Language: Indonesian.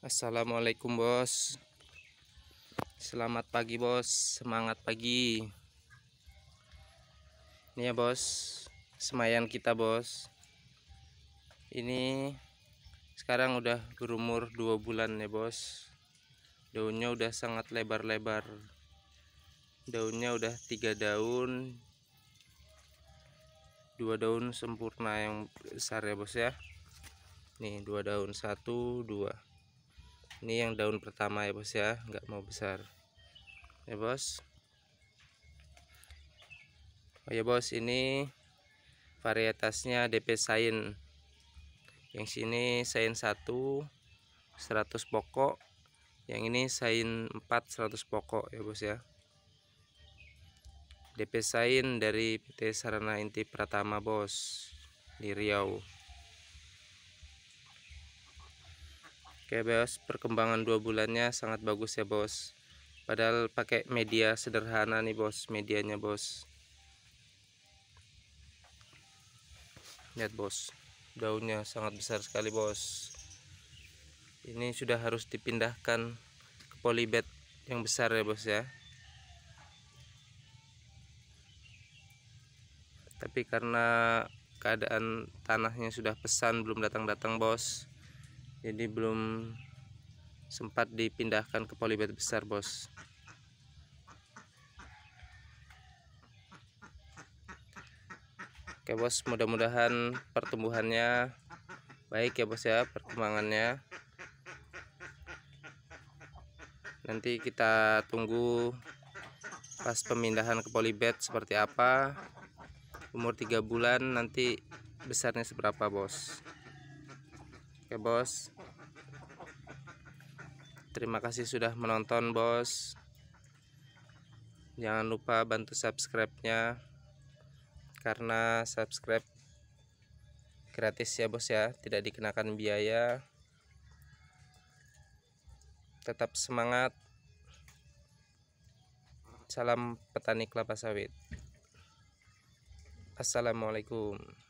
Assalamualaikum bos Selamat pagi bos Semangat pagi Ini ya bos Semayan kita bos Ini Sekarang udah berumur 2 bulan ya bos Daunnya udah sangat lebar-lebar Daunnya udah tiga daun dua daun sempurna yang besar ya bos ya Nih dua daun satu dua ini yang daun pertama ya bos ya nggak mau besar ya bos oh ya bos ini varietasnya DP Sain yang sini Sain 1 100 pokok yang ini Sain 4 100 pokok ya bos ya DP Sain dari PT Sarana Inti Pratama bos di Riau Oke bos, perkembangan dua bulannya sangat bagus ya bos. Padahal pakai media sederhana nih bos, medianya bos. Lihat bos, daunnya sangat besar sekali bos. Ini sudah harus dipindahkan ke polybed yang besar ya bos ya. Tapi karena keadaan tanahnya sudah pesan belum datang-datang bos jadi belum sempat dipindahkan ke polybag besar bos oke bos mudah-mudahan pertumbuhannya baik ya bos ya perkembangannya nanti kita tunggu pas pemindahan ke polybed seperti apa umur 3 bulan nanti besarnya seberapa bos Oke bos Terima kasih sudah menonton bos Jangan lupa bantu subscribe-nya Karena subscribe Gratis ya bos ya Tidak dikenakan biaya Tetap semangat Salam petani kelapa sawit Assalamualaikum